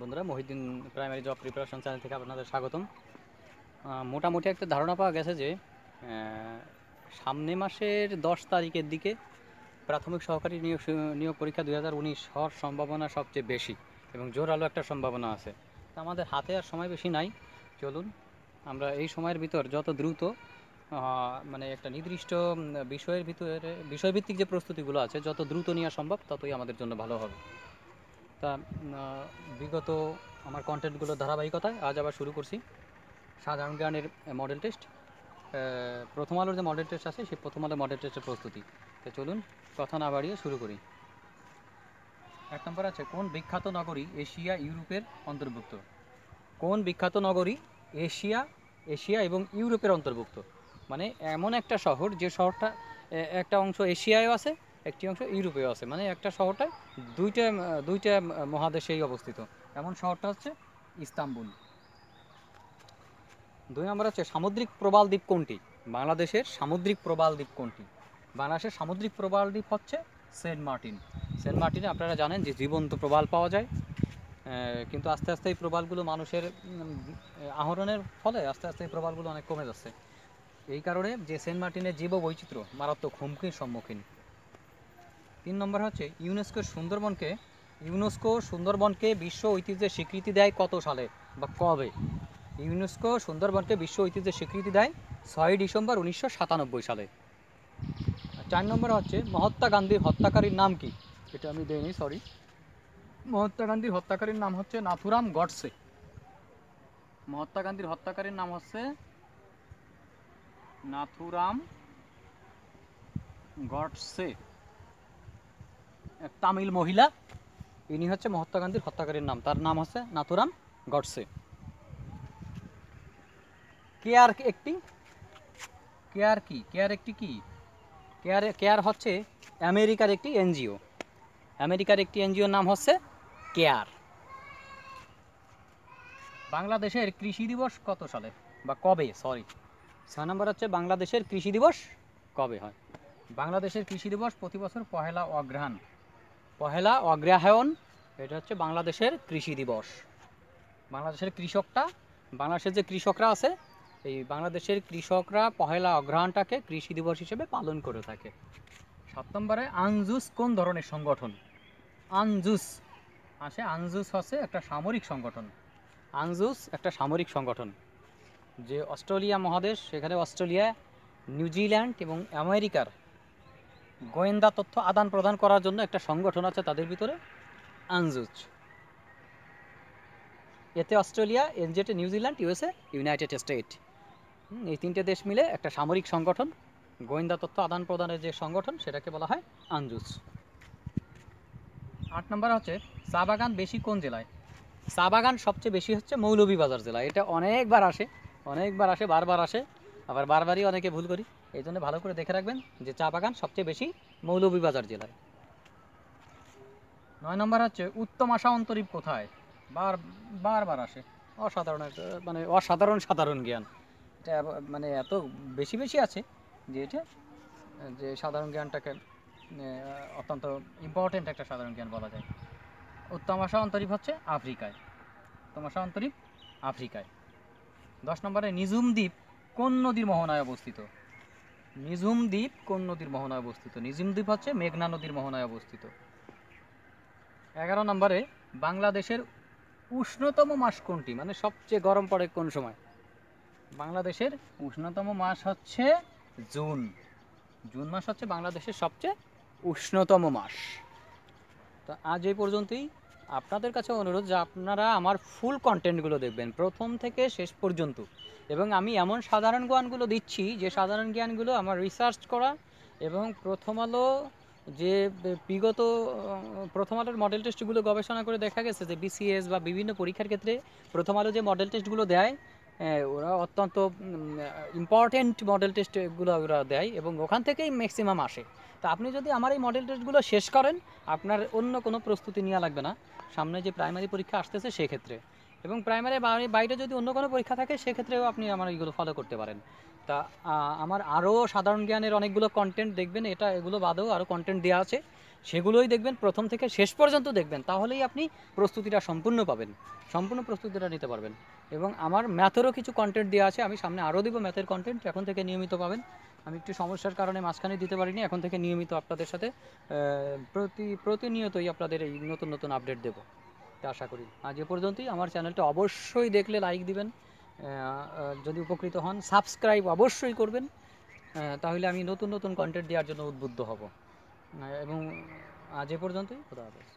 বন্ধুরা Mohiddin primary job preparation channel থেকে আপনাদের স্বাগতম মোটামুটি একটা ধারণা পাওয়া গেছে যে সামনে মাসের দশ তারিখের দিকে প্রাথমিক সহকারী নিয়োগ নিয়োগ পরীক্ষা দুই হাজার উনিশ হওয়ার সম্ভাবনা সবচেয়ে বেশি এবং জোরালো একটা সম্ভাবনা আছে তো আমাদের হাতে আর সময় বেশি নাই চলুন আমরা এই সময়ের ভিতর যত দ্রুত মানে একটা নির্দিষ্ট বিষয়ের ভিতরে বিষয়ভিত্তিক যে প্রস্তুতিগুলো আছে যত দ্রুত নেওয়া সম্ভব ততই আমাদের জন্য ভালো হবে তা বিগত আমার কন্টেন্টগুলো ধারাবাহিকতায় আজ আবার শুরু করছি সাধারণ জ্ঞানের মডেল টেস্ট প্রথম আলোর যে মডেল টেস্ট আছে সেই প্রথম আলোর মডেল টেস্টের প্রস্তুতি তো চলুন কথা না বাড়িয়ে শুরু করি এক নম্বর আছে কোন বিখ্যাত নগরী এশিয়া ইউরোপের অন্তর্ভুক্ত কোন বিখ্যাত নগরী এশিয়া এশিয়া এবং ইউরোপের অন্তর্ভুক্ত মানে এমন একটা শহর যে শহরটা একটা অংশ এশিয়ায়ও আছে একটি অংশ ইউরোপেও আছে মানে একটা শহরটা দুইটা দুইটা মহাদেশেই অবস্থিত এমন শহরটা হচ্ছে ইস্তাম্বুল দুই নম্বর হচ্ছে সামুদ্রিক প্রবাল দ্বীপ কোনটি বাংলাদেশের সামুদ্রিক প্রবাল দ্বীপ কোনটি বাংলাদেশের সামুদ্রিক প্রবাল দ্বীপ হচ্ছে সেন্ট মার্টিন সেন্ট মার্টিনে আপনারা জানেন যে জীবন্ত প্রবাল পাওয়া যায় কিন্তু আস্তে আস্তে এই প্রবালগুলো মানুষের আহরণের ফলে আস্তে আস্তে এই প্রবালগুলো অনেক কমে যাচ্ছে এই কারণে যে সেন্ট মার্টিনের জীব বৈচিত্র্য মারাত্মক হুমকির সম্মুখীন তিন নম্বর হচ্ছে ইউনেস্কো সুন্দরবনকে ইউনেস্কো সুন্দরবনকে বিশ্ব ঐতিহ্যের স্বীকৃতি দেয় কত সালে বা কবে ইউনেস্কো সুন্দরবনকে বিশ্ব ঐতিহ্যের স্বীকৃতি দেয় ছয়ই ডিসেম্বর উনিশশো সালে চার নম্বর হচ্ছে মহাত্মা গান্ধীর হত্যাকারীর নাম কি এটা আমি দেইনি সরি মহাত্মা গান্ধীর হত্যাকারীর নাম হচ্ছে নাথুরাম গডসে মহাত্মা গান্ধীর হত্যাকারীর নাম হচ্ছে নাথুরাম গডসে তামিল মহিলা ইনি হচ্ছে মহাত্মা গান্ধীর হত্যাকারীর নাম তার নাম হচ্ছে নাথুরাম গডসে কেয়ার একটি কেয়ার কি কেয়ার একটি কি কেয়ার কেয়ার হচ্ছে আমেরিকার একটি এনজিও আমেরিকার একটি এনজিওর নাম হচ্ছে কেয়ার বাংলাদেশের কৃষি দিবস কত সালে বা কবে সরি ছয় নম্বর হচ্ছে বাংলাদেশের কৃষি দিবস কবে হয় বাংলাদেশের কৃষি দিবস প্রতি বছর পহেলা অগ্রহায়ণ পহেলা অগ্রহায়ণ এটা হচ্ছে বাংলাদেশের কৃষি দিবস বাংলাদেশের কৃষকটা বাংলাদেশের যে কৃষকরা আছে এই বাংলাদেশের কৃষকরা পহেলা অগ্রহায়ণটাকে কৃষি দিবস হিসেবে পালন করে থাকে সাত নম্বরে আনজুস কোন ধরনের সংগঠন আনজুস আসে আনজুস হচ্ছে একটা সামরিক সংগঠন আনজুস একটা সামরিক সংগঠন যে অস্ট্রেলিয়া মহাদেশ সেখানে অস্ট্রেলিয়া নিউজিল্যান্ড এবং আমেরিকার গোয়েন্দা তথ্য আদান প্রদান করার জন্য একটা সংগঠন আছে তাদের ভিতরে আনজুজ এতে অস্ট্রেলিয়া এনজেটে নিউজিল্যান্ড ইউএসএ ইউনাইটেড স্টেট এই তিনটে দেশ মিলে একটা সামরিক সংগঠন গোয়েন্দা তথ্য আদান প্রদানের যে সংগঠন সেটাকে বলা হয় আনজুজ আট নম্বর হচ্ছে চা বাগান বেশি কোন জেলায় চা বাগান সবচেয়ে বেশি হচ্ছে মৌলভীবাজার জেলায় এটা অনেকবার আসে অনেকবার আসে বারবার আসে আবার বারবারই অনেকে ভুল করি এই জন্য ভালো করে দেখে রাখবেন যে চা বাগান সবচেয়ে বেশি মৌলভীবাজার জেলায় নয় নম্বর হচ্ছে উত্তম আশা অন্তরীপ কোথায় বার বারবার আসে অসাধারণ মানে অসাধারণ সাধারণ জ্ঞান এটা মানে এত বেশি বেশি আছে যে এটা যে সাধারণ জ্ঞানটাকে অত্যন্ত ইম্পর্টেন্ট একটা সাধারণ জ্ঞান বলা যায় উত্তম আশা অন্তরীপ হচ্ছে আফ্রিকায় উত্তম আশা অন্তরীপ আফ্রিকায় দশ নম্বরে নিজুম দ্বীপ কোন নদীর মোহনায় অবস্থিত নিঝুম দ্বীপ কোন নদীর মোহনায় অবস্থিত নিঝুম দ্বীপ হচ্ছে মেঘনা নদীর মোহনায় অবস্থিত এগারো নম্বরে বাংলাদেশের উষ্ণতম মাস কোনটি মানে সবচেয়ে গরম পড়ে কোন সময় বাংলাদেশের উষ্ণতম মাস হচ্ছে জুন জুন মাস হচ্ছে বাংলাদেশের সবচেয়ে উষ্ণতম মাস তো আজ এই পর্যন্তই আপনাদের কাছে অনুরোধ যে আপনারা আমার ফুল কন্টেন্টগুলো দেখবেন প্রথম থেকে শেষ পর্যন্ত এবং আমি এমন সাধারণ জ্ঞানগুলো দিচ্ছি যে সাধারণ জ্ঞানগুলো আমার রিসার্চ করা এবং প্রথম আলো যে বিগত প্রথম আলোর মডেল টেস্টগুলো গবেষণা করে দেখা গেছে যে বিসিএস বা বিভিন্ন পরীক্ষার ক্ষেত্রে প্রথম আলো যে মডেল টেস্টগুলো দেয় হ্যাঁ, ওরা অত্যন্ত ইম্পর্টেন্ট মডেল টেস্টগুলো ওরা দেয় এবং ওখান থেকেই ম্যাক্সিমাম আসে তা আপনি যদি আমার এই মডেল টেস্টগুলো শেষ করেন আপনার অন্য কোনো প্রস্তুতি নেওয়া লাগবে না সামনে যে প্রাইমারি পরীক্ষা আসতেছে সেক্ষেত্রে এবং প্রাইমারি বাইরে যদি অন্য কোনো পরীক্ষা থাকে সেক্ষেত্রেও আপনি আমার এইগুলো ফলো করতে পারেন তা আমার আরও সাধারণ জ্ঞানের অনেকগুলো কন্টেন্ট দেখবেন এটা এগুলো বাদেও আরও কন্টেন্ট দেওয়া আছে সেগুলোই দেখবেন প্রথম থেকে শেষ পর্যন্ত দেখবেন তাহলেই আপনি প্রস্তুতিটা সম্পূর্ণ পাবেন সম্পূর্ণ প্রস্তুতিটা নিতে পারবেন এবং আমার ম্যাথেরও কিছু কন্টেন্ট দেওয়া আছে আমি সামনে আরও দেবো ম্যাথের কন্টেন্ট এখন থেকে নিয়মিত পাবেন আমি একটু সমস্যার কারণে মাঝখানে দিতে পারিনি এখন থেকে নিয়মিত আপনাদের সাথে প্রতি প্রতিনিয়তই আপনাদের এই নতুন নতুন আপডেট দেবো থাকতে আশা করি আজ এ পর্যন্তই আমার চ্যানেলটা অবশ্যই দেখলে লাইক দিবেন যদি উপকৃত হন সাবস্ক্রাইব অবশ্যই করবেন তাহলে আমি নতুন নতুন কন্টেন্ট দেওয়ার জন্য উদ্বুদ্ধ হব এবং আজ এ পর্যন্তই খোদা হাফেজ